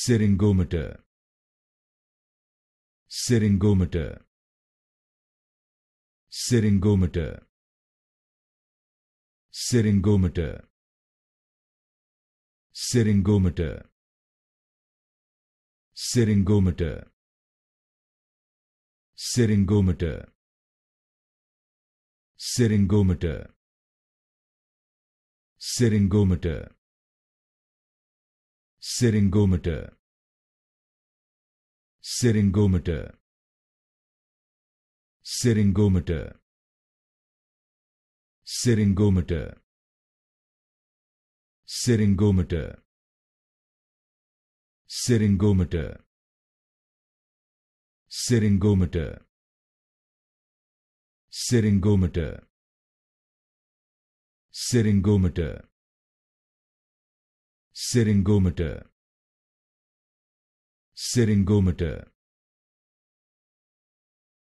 Syringometer Syringometer Syringometer Syringometer Syringometer Syringometer Syringometer Syringometer Syringometer Syringometer Syringometer Syringometer Syringometer Syringometer Syringometer Syringometer Syringometer Syringometer Syringometer Syringometer